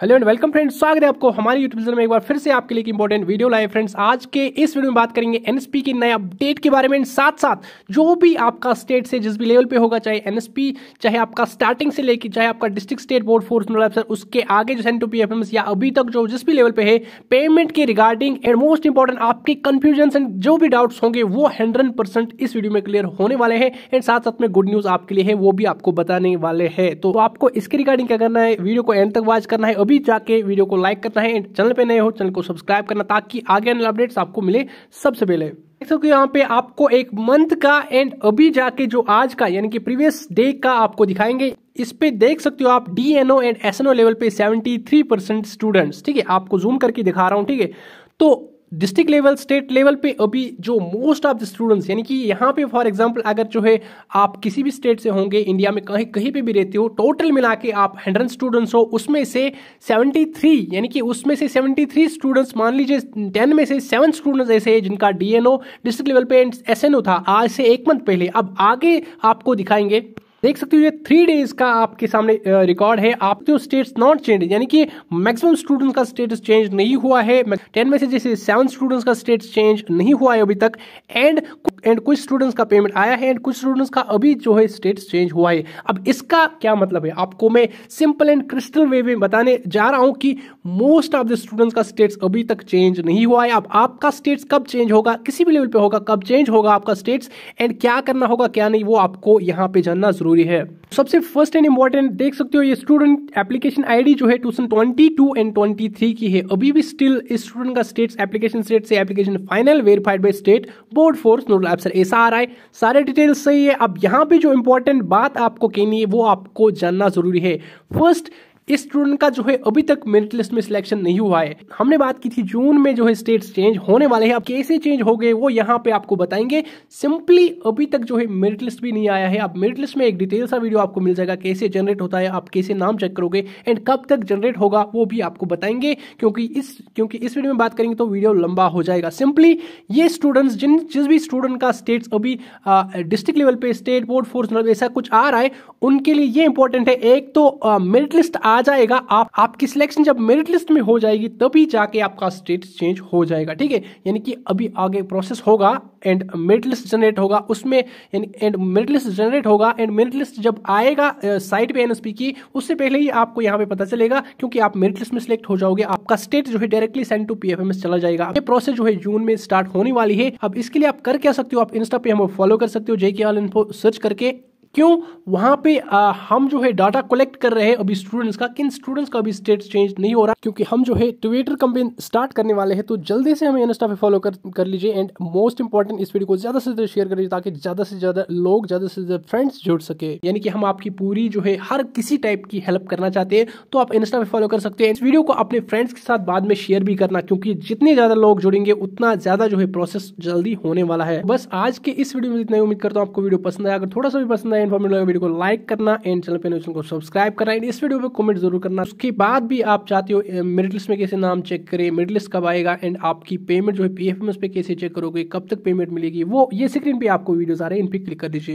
hello and welcome friends स्वागत है आपको हमारे यूट्यूब चैनल में एक बार फिर से आपके लिए एक इंपॉर्टेंट वीडियो लाए फ्रेंड्स आज के इस वीडियो में बात करेंगे एनएसपी के नए अपडेट के बारे में साथ साथ जो भी आपका स्टेट से जिस भी लेवल पे होगा चाहे एनएसपी चाहे आपका स्टार्टिंग से लेकर चाहे आपका district state board force nodal अफसर उसके आगे जो एन टू या अभी तक जो जिस भी लेवल पे है पेमेंट के रिगार्डिंग एंड मोस्ट इंपॉर्टेंट आपके कन्फ्यूजन एंड जो भी डाउट्स होंगे वो हंड्रेड इस वीडियो में क्लियर होने वाले हैं एंड साथ साथ में गुड न्यूज आपके लिए है वो भी आपको बताने वाले हैं तो आपको इसके रिगार्डिंग क्या करना है वीडियो को एंड तक वॉच करना है अभी जाके वीडियो को लाइक करना है चैनल पे नए हो चैनल को सब्सक्राइब करना ताकि आगे आने अपडेट्स आपको मिले सबसे पहले देख सकते यहाँ पे आपको एक मंथ का एंड अभी जाके जो आज का यानी कि प्रीवियस डे का आपको दिखाएंगे इस पे देख सकते हो आप D N O and S N O level पे 73 परसेंट स्टूडेंट ठीक है आपको जूम करके दिखा रहा हूं ठीक है तो डिस्ट्रिक्ट लेवल स्टेट लेवल पे अभी जो मोस्ट ऑफ द स्टूडेंट्स यानी कि यहाँ पे फॉर एग्जांपल अगर जो है आप किसी भी स्टेट से होंगे इंडिया में कहीं कहीं पे भी रहते हो टोटल मिला के आप हंड्रेड स्टूडेंट्स हो उसमें से 73 यानी कि उसमें से 73 स्टूडेंट्स मान लीजिए टेन में से सेवन स्टूडेंट्स ऐसे है जिनका डी डिस्ट्रिक्ट लेवल पे एस था आज से एक मंथ पहले अब आगे आपको दिखाएंगे देख सकते हो ये थ्री डेज का आपके सामने रिकॉर्ड है आप तो स्टेट्स नॉट चेंज यानी कि मैक्सिमम स्टूडेंट्स का स्टेटस चेंज नहीं हुआ है टेन में से जैसे सेवन स्टूडेंट्स का स्टेटस चेंज नहीं हुआ है अभी तक एंड एंड कुछ स्टूडेंट्स का पेमेंट आया है एंड कुछ स्टूडेंट्स का अभी जो है स्टेटस चेंज हुआ है अब इसका क्या मतलब है आपको मैं सिंपल एंड क्रिस्टल वे में बताने जा रहा हूं कि मोस्ट ऑफ द स्टूडेंट्स का स्टेटस अभी तक चेंज नहीं हुआ है अब आपका स्टेटस कब चेंज होगा किसी भी लेवल पे होगा कब चेंज होगा आपका स्टेट्स एंड क्या करना होगा क्या नहीं वो आपको यहाँ पर जानना जरूरी है सबसे फर्स्ट एंड इम्पोर्टेंट देख सकते हो ये स्टूडेंट एप्लीकेशन आईडी जो है tuition twenty two and twenty three की है अभी भी स्टिल स्टूडेंट का स्टेट्स एप्लीकेशन स्टेट से application final verified by state board force nodal अफसर ऐसा आ रहा है सारे डिटेल्स सही है अब यहाँ पे जो इंपॉर्टेंट बात आपको कहनी है वो आपको जानना जरूरी है फर्स्ट इस स्टूडेंट का जो है अभी तक मेरिट लिस्ट में सिलेक्शन नहीं हुआ है हमने बात की थी जून में जो है स्टेट चेंज होने वाले हैं अब कैसे चेंज हो गए वो यहाँ पे आपको बताएंगे सिंपली अभी तक जो है मेरिट लिस्ट भी नहीं आया है आप मेरिट लिस्ट में एक डिटेल सा वीडियो आपको मिल जाएगा कैसे जनरेट होता है आप कैसे नाम चेक करोगे एंड कब तक जनरेट होगा वो भी आपको बताएंगे क्योंकि इस क्योंकि इस वीडियो में बात करेंगे तो वीडियो लंबा हो जाएगा सिंपली ये स्टूडेंट्स जिन जिस भी स्टूडेंट का स्टेट्स अभी डिस्ट्रिक्ट लेवल पे स्टेट बोर्ड फोर्स ऐसा कुछ आ रहा है उनके लिए ये इंपॉर्टेंट है एक तो मेरिट लिस्ट आ आ जाएगा आप आपकी सिलेक्शन जब मेरिट लिस्ट में हो जाएगी तभी जाके आपका स्टेटस चेंज हो जाएगा ठीक है यानी कि अभी आगे प्रोसेस होगा एंड मेरिट लिस्ट जनरेट होगा उसमें एंड मेरिट लिस्ट जनरेट होगा एंड मेरिट लिस्ट जब आएगा साइट पे एनएसपी की उससे पहले ही आपको यहाँ पे पता चलेगा क्योंकि आप मेरिट लिस्ट में सिलेक्ट हो जाओगे आपका स्टेट जो है डायरेक्टली सेंड टू पीएफएमएस चला जाएगा ये प्रोसेस जो है जून में स्टार्ट होने वाली है अब इसके लिए आप कर क्या सकते हो आप इंस्टा पे हमें फॉलो कर सकते हो जेके ऑल इन्फो सर्च करके क्यों वहां पे आ, हम जो है डाटा कलेक्ट कर रहे हैं अभी स्टूडेंट्स का किन स्टूडेंट्स का अभी स्टेट चेंज नहीं हो रहा क्योंकि हम जो है ट्विटर कंपेन स्टार्ट करने वाले हैं तो जल्दी से हमें इंस्टा पे फॉलो कर कर लीजिए एंड मोस्ट इंपॉर्टेंट इस वीडियो को ज्यादा से ज्यादा शेयर कर लीजिए ताकि ज्यादा से ज्यादा लोग ज्यादा से ज्यादा फ्रेंड्स जुड़ सके यानी कि हम आपकी पूरी जो है हर किसी टाइप की हेल्प करना चाहते हैं तो आप इंस्टा पे फॉलो कर सकते हैं इस वीडियो को अपने फ्रेंड्स के साथ बाद में शेयर भी करना क्योंकि जितने ज्यादा लोग जुड़ेंगे उतना ज्यादा जो है प्रोसेस जल्दी होने वाला है बस आज के इस वीडियो में जितना उम्मीद करता हूँ आपको वीडियो पसंद आया अगर थोड़ा सा भी पसंद आया इन्फॉर्मेटिव लगा वीडियो को लाइक करना एंड चैनल पे तो को सब्सक्राइब करना एंड इस वीडियो पे कमेंट जरूर करना उसके बाद भी आप चाहते हो मिडिल में कैसे नाम चेक करें मिडिल कब आएगा एंड आपकी पेमेंट जो है पी एफ पे कैसे चेक करोगे कब तक पेमेंट मिलेगी वो ये स्क्रीन पर आपको वीडियोज आ रहे हैं इन पर क्लिक कर दीजिए